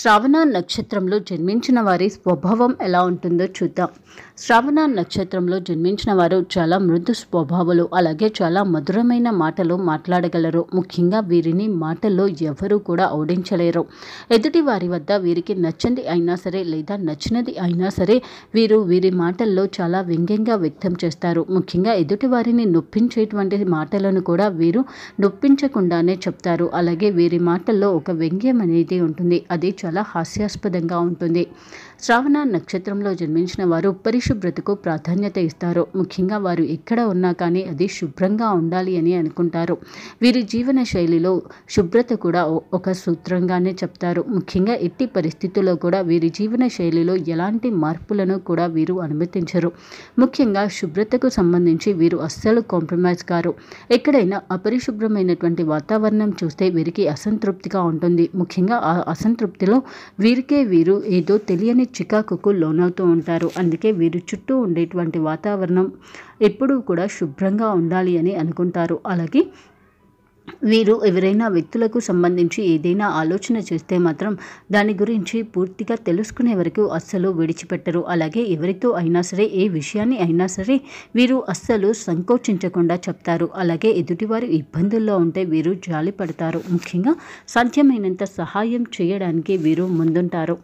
శ్రావణ నక్షత్రంలో జన్మించిన వారి స్వభావం ఎలా ఉంటుందో చూద్దాం శ్రావణ నక్షత్రంలో జన్మించిన వారు చాలా మృదు స్వభావాలు అలాగే చాలా మధురమైన మాటలు మాట్లాడగలరు ముఖ్యంగా వీరిని మాటల్లో ఎవరూ కూడా ఓడించలేరు ఎదుటి వారి వద్ద వీరికి నచ్చింది అయినా సరే లేదా నచ్చినది అయినా సరే వీరు వీరి మాటల్లో చాలా వ్యంగ్యంగా వ్యక్తం చేస్తారు ముఖ్యంగా ఎదుటి వారిని నొప్పించేటువంటి మాటలను కూడా వీరు నొప్పించకుండానే చెప్తారు అలాగే వీరి మాటల్లో ఒక వ్యంగ్యం అనేది ఉంటుంది అది చాలా హాస్యాస్పదంగా ఉంటుంది శ్రావణ నక్షత్రంలో జన్మించిన వారు పరిశుభ్రతకు ప్రాధాన్యత ఇస్తారు ముఖ్యంగా వారు ఎక్కడ ఉన్నా కానీ అది శుభ్రంగా ఉండాలి అని అనుకుంటారు వీరి జీవన శైలిలో శుభ్రత కూడా ఒక సూత్రంగానే చెప్తారు ముఖ్యంగా ఎట్టి పరిస్థితుల్లో కూడా వీరి జీవన శైలిలో ఎలాంటి మార్పులను కూడా వీరు అనుమతించరు ముఖ్యంగా శుభ్రతకు సంబంధించి వీరు అస్సలు కాంప్రమైజ్ కారు ఎక్కడైనా అపరిశుభ్రమైనటువంటి వాతావరణం చూస్తే వీరికి అసంతృప్తిగా ఉంటుంది ముఖ్యంగా ఆ అసంతృప్తిలో వీరికే వీరు ఏదో తెలియని చికాకుకు లోనవుతూ ఉంటారు అందుకే వీరి చుట్టూ ఉండేటువంటి వాతావరణం ఎప్పుడూ కూడా శుభ్రంగా ఉండాలి అని అనుకుంటారు అలాగే వీరు ఎవరైనా వ్యక్తులకు సంబంధించి ఏదైనా ఆలోచన చేస్తే మాత్రం దాని గురించి పూర్తిగా తెలుసుకునే వరకు అస్సలు విడిచిపెట్టరు అలాగే ఎవరితో అయినా సరే ఏ విషయాన్ని అయినా సరే వీరు అస్సలు సంకోచించకుండా చెప్తారు అలాగే ఎదుటివారు ఇబ్బందుల్లో ఉంటే వీరు జాలి పడతారు ముఖ్యంగా సాధ్యమైనంత సహాయం చేయడానికి వీరు ముందుంటారు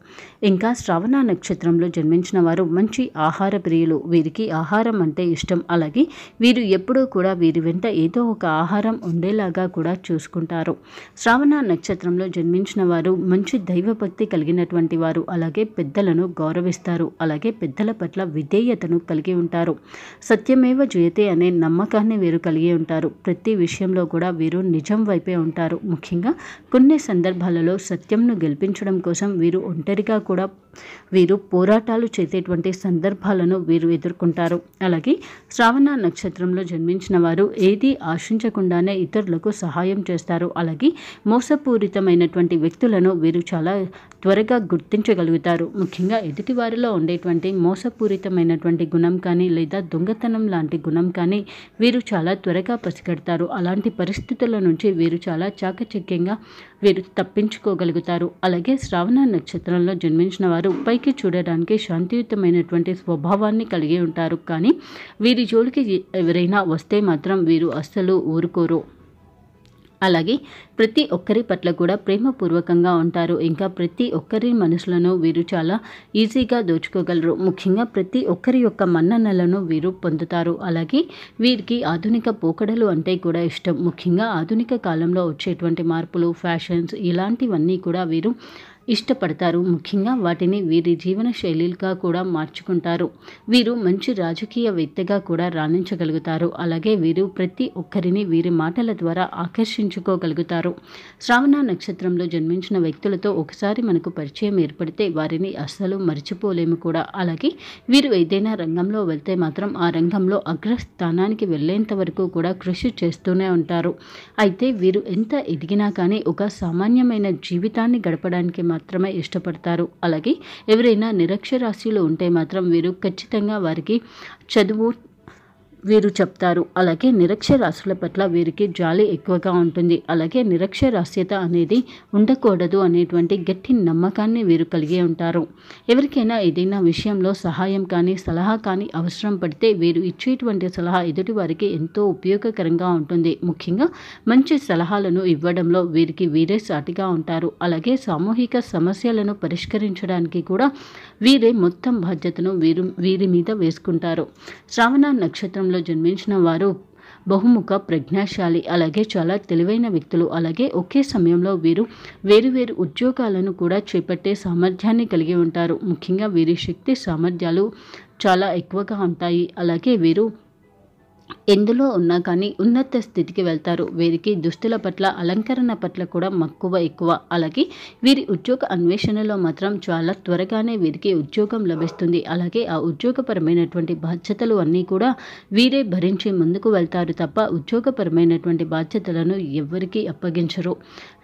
ఇంకా శ్రవణ నక్షత్రంలో జన్మించిన వారు మంచి ఆహార ప్రియులు వీరికి ఆహారం అంటే ఇష్టం అలాగే వీరు ఎప్పుడూ కూడా వీరి వెంట ఏదో ఒక ఆహారం ఉండేలాగా కూడా చూసుకుంటారు శ్రావణ నక్షత్రంలో జన్మించిన వారు మంచి దైవభక్తి కలిగినటువంటి వారు అలాగే పెద్దలను గౌరవిస్తారు అలాగే పెద్దల పట్ల విధేయతను కలిగి ఉంటారు సత్యమేవ జయతే అనే నమ్మకాన్ని వీరు కలిగి ఉంటారు ప్రతి విషయంలో కూడా వీరు నిజం వైపే ఉంటారు ముఖ్యంగా కొన్ని సందర్భాలలో సత్యంను గెలిపించడం కోసం వీరు ఒంటరిగా కూడా వీరు పోరాటాలు చేసేటువంటి సందర్భాలను వీరు ఎదుర్కొంటారు అలాగే శ్రావణ నక్షత్రంలో జన్మించిన వారు ఏది ఆశించకుండానే ఇతరులకు సహాయం చేస్తారు అలాగే మోసపూరితమైనటువంటి వ్యక్తులను వీరు చాలా త్వరగా గుర్తించగలుగుతారు ముఖ్యంగా ఎదుటి వారిలో ఉండేటువంటి మోసపూరితమైనటువంటి గుణం కానీ లేదా దొంగతనం లాంటి గుణం కానీ వీరు చాలా త్వరగా పసిగడతారు అలాంటి పరిస్థితుల నుంచి వీరు చాలా చాకచక్యంగా వీరు తప్పించుకోగలుగుతారు అలాగే శ్రావణ నక్షత్రంలో జన్మించిన వారు పైకి చూడడానికి శాంతియుతమైనటువంటి స్వభావాన్ని కలిగి ఉంటారు కానీ వీరి జోలికి ఎవరైనా వస్తే మాత్రం వీరు అస్సలు ఊరుకోరు అలాగే ప్రతి ఒక్కరి పట్ల కూడా ప్రేమపూర్వకంగా ఉంటారు ఇంకా ప్రతి ఒక్కరి మనసులను వీరు చాలా ఈజీగా దోచుకోగలరు ముఖ్యంగా ప్రతి ఒక్కరి యొక్క మన్ననలను వీరు పొందుతారు అలాగే వీరికి ఆధునిక పోకడలు అంటే కూడా ఇష్టం ముఖ్యంగా ఆధునిక కాలంలో వచ్చేటువంటి మార్పులు ఫ్యాషన్స్ ఇలాంటివన్నీ కూడా వీరు ఇష్టపడతారు ముఖ్యంగా వాటిని వీరి జీవన శైలిగా కూడా మార్చుకుంటారు వీరు మంచి రాజకీయవేత్తగా కూడా రాణించగలుగుతారు అలాగే వీరు ప్రతి ఒక్కరిని వీరి మాటల ద్వారా ఆకర్షించుకోగలుగుతారు శ్రావణ నక్షత్రంలో జన్మించిన వ్యక్తులతో ఒకసారి మనకు పరిచయం ఏర్పడితే వారిని అస్సలు మర్చిపోలేము కూడా అలాగే వీరు ఏదైనా రంగంలో వెళ్తే మాత్రం ఆ రంగంలో అగ్రస్థానానికి వెళ్ళేంత వరకు కూడా కృషి చేస్తూనే ఉంటారు అయితే వీరు ఎంత ఎదిగినా కానీ ఒక సామాన్యమైన జీవితాన్ని గడపడానికి మాత్రమే ఇష్టపడతారు అలాగే ఎవరైనా నిరక్షరాస్యులు ఉంటే మాత్రం వీరు ఖచ్చితంగా వారికి చదువు వీరు చెప్తారు అలాగే నిరక్షరాస్యుల పట్ల వీరికి జాలి ఎక్కువగా ఉంటుంది అలాగే నిరక్షరాస్యత అనేది ఉండకూడదు అనేటువంటి గట్టి నమ్మకాన్ని వీరు కలిగి ఉంటారు ఎవరికైనా ఏదైనా విషయంలో సహాయం కానీ సలహా కానీ అవసరం పడితే వీరు ఇచ్చేటువంటి సలహా ఎదుటి వారికి ఎంతో ఉపయోగకరంగా ఉంటుంది ముఖ్యంగా మంచి సలహాలను ఇవ్వడంలో వీరికి వీరే సాటిగా ఉంటారు అలాగే సామూహిక సమస్యలను పరిష్కరించడానికి కూడా వీరే మొత్తం బాధ్యతను వీరు వీరి మీద వేసుకుంటారు శ్రావణ నక్షత్రంలో కుటుంబంలో జన్మించిన వారు బహుముఖ ప్రజ్ఞాశాలి అలాగే చాలా తెలివైన వ్యక్తులు అలాగే ఒకే సమయంలో వీరు వేరువేరు ఉద్యోగాలను కూడా చేపట్టే సామర్థ్యాన్ని కలిగి ఉంటారు ముఖ్యంగా వీరి శక్తి సామర్థ్యాలు చాలా ఎక్కువగా ఉంటాయి అలాగే వీరు ఎందులో ఉన్నా కానీ ఉన్నత స్థితికి వెళ్తారు వీరికి దుస్తుల పట్ల అలంకరణ పట్ల కూడా మక్కువ ఎక్కువ అలాగే వీరి ఉద్యోగ అన్వేషణలో మాత్రం చాలా త్వరగానే వీరికి ఉద్యోగం లభిస్తుంది అలాగే ఆ ఉద్యోగపరమైనటువంటి బాధ్యతలు అన్నీ కూడా వీరే భరించి ముందుకు వెళ్తారు తప్ప ఉద్యోగపరమైనటువంటి బాధ్యతలను ఎవ్వరికీ అప్పగించరు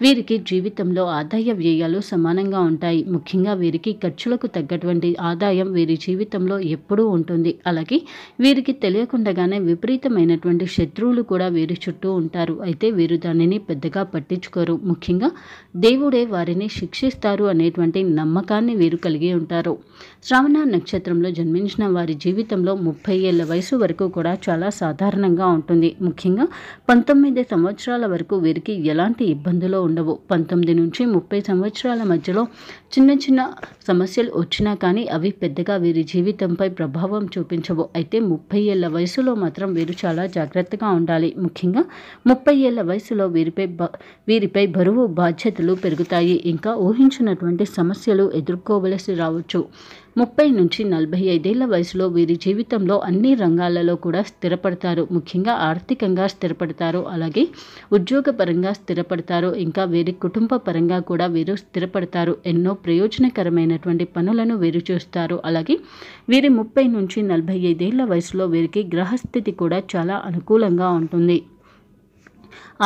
వీరికి జీవితంలో ఆదాయ వ్యయాలు సమానంగా ఉంటాయి ముఖ్యంగా వీరికి ఖర్చులకు తగ్గటువంటి ఆదాయం వీరి జీవితంలో ఎప్పుడూ ఉంటుంది అలాగే వీరికి తెలియకుండానే విపరీత విపరీతమైనటువంటి శత్రువులు కూడా వీరి చుట్టూ ఉంటారు అయితే వీరు దానిని పెద్దగా పట్టించుకోరు ముఖ్యంగా దేవుడే వారిని శిక్షిస్తారు అనేటువంటి నమ్మకాన్ని వీరు కలిగి ఉంటారు శ్రావణ నక్షత్రంలో జన్మించిన వారి జీవితంలో ముప్పై ఏళ్ళ వయసు వరకు కూడా చాలా సాధారణంగా ఉంటుంది ముఖ్యంగా పంతొమ్మిది సంవత్సరాల వరకు వీరికి ఎలాంటి ఇబ్బందులు ఉండవు పంతొమ్మిది నుంచి ముప్పై సంవత్సరాల మధ్యలో చిన్న చిన్న సమస్యలు వచ్చినా కానీ అవి పెద్దగా వీరి జీవితంపై ప్రభావం చూపించవు అయితే ముప్పై ఏళ్ళ వయసులో మాత్రం వీరు చాలా జాగ్రత్తగా ఉండాలి ముఖ్యంగా ముప్పై ఏళ్ల వయసులో వీరిపై వీరిపై బరువు బాధ్యతలు పెరుగుతాయి ఇంకా ఊహించినటువంటి సమస్యలు ఎదుర్కోవలసి రావచ్చు ముప్పై నుంచి నలభై ఐదేళ్ల వయసులో వీరి జీవితంలో అన్ని రంగాలలో కూడా స్థిరపడతారు ముఖ్యంగా ఆర్థికంగా స్థిరపడతారు అలాగే ఉద్యోగపరంగా స్థిరపడతారు ఇంకా వీరి కుటుంబ పరంగా కూడా వీరు స్థిరపడతారు ఎన్నో ప్రయోజనకరమైనటువంటి పనులను వీరు చూస్తారు అలాగే వీరి ముప్పై నుంచి నలభై ఐదేళ్ల వయసులో వీరికి గ్రహస్థితి కూడా చాలా అనుకూలంగా ఉంటుంది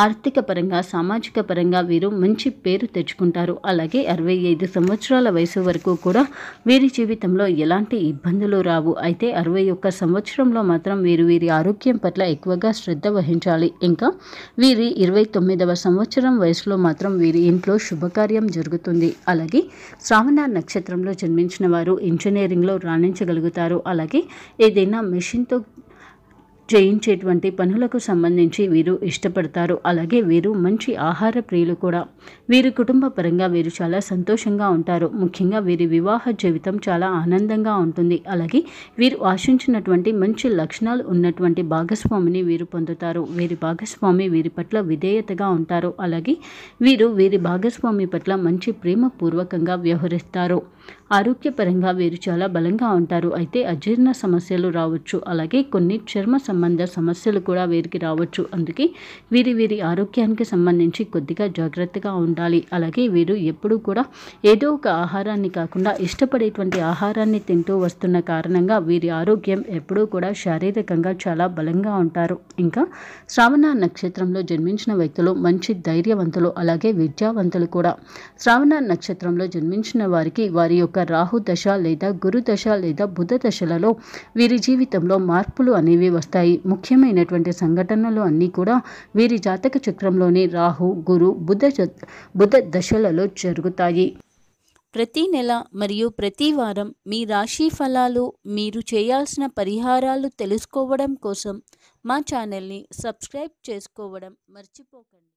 ఆర్థిక పరంగా సామాజిక పరంగా వీరు మంచి పేరు తెచ్చుకుంటారు అలాగే అరవై ఐదు సంవత్సరాల వయసు వరకు కూడా వీరి జీవితంలో ఎలాంటి ఇబ్బందులు రావు అయితే అరవై ఒక్క సంవత్సరంలో మాత్రం వీరు వీరి ఆరోగ్యం పట్ల ఎక్కువగా శ్రద్ధ వహించాలి ఇంకా వీరి ఇరవై తొమ్మిదవ సంవత్సరం వయసులో మాత్రం వీరి ఇంట్లో శుభకార్యం జరుగుతుంది అలాగే శ్రావణ నక్షత్రంలో జన్మించిన వారు ఇంజనీరింగ్లో రాణించగలుగుతారు అలాగే ఏదైనా మెషిన్తో చేయించేటువంటి పనులకు సంబంధించి వీరు ఇష్టపడతారు అలాగే వీరు మంచి ఆహార ప్రియులు కూడా వీరి కుటుంబ పరంగా వీరు చాలా సంతోషంగా ఉంటారు ముఖ్యంగా వీరి వివాహ జీవితం చాలా ఆనందంగా ఉంటుంది అలాగే వీరు ఆశించినటువంటి మంచి లక్షణాలు ఉన్నటువంటి భాగస్వామిని వీరు పొందుతారు వీరి భాగస్వామి వీరి పట్ల విధేయతగా ఉంటారు అలాగే వీరు వీరి భాగస్వామి పట్ల మంచి ప్రేమపూర్వకంగా వ్యవహరిస్తారు ఆరోగ్యపరంగా వీరు చాలా బలంగా ఉంటారు అయితే అజీర్ణ సమస్యలు రావచ్చు అలాగే కొన్ని చర్మ సమస్యలు సంబంధ సమస్యలు కూడా వీరికి రావచ్చు అందుకే వీరి వీరి ఆరోగ్యానికి సంబంధించి కొద్దిగా జాగ్రత్తగా ఉండాలి అలాగే వీరు ఎప్పుడూ కూడా ఏదో ఒక ఆహారాన్ని కాకుండా ఇష్టపడేటువంటి ఆహారాన్ని తింటూ వస్తున్న కారణంగా వీరి ఆరోగ్యం ఎప్పుడూ కూడా శారీరకంగా చాలా బలంగా ఉంటారు ఇంకా శ్రావణ నక్షత్రంలో జన్మించిన వ్యక్తులు మంచి ధైర్యవంతులు అలాగే విద్యావంతులు కూడా శ్రావణ నక్షత్రంలో జన్మించిన వారికి వారి యొక్క రాహు దశ లేదా గురు దశ లేదా బుధ దశలలో వీరి జీవితంలో మార్పులు అనేవి వస్తాయి ఉంటాయి ముఖ్యమైనటువంటి సంఘటనలు అన్నీ కూడా వీరి జాతక చక్రంలోని రాహు గురు బుధ బుధ దశలలో జరుగుతాయి ప్రతి నెల మరియు ప్రతి వారం మీ రాశి ఫలాలు మీరు చేయాల్సిన పరిహారాలు తెలుసుకోవడం కోసం మా ఛానల్ని సబ్స్క్రైబ్ చేసుకోవడం మర్చిపోకండి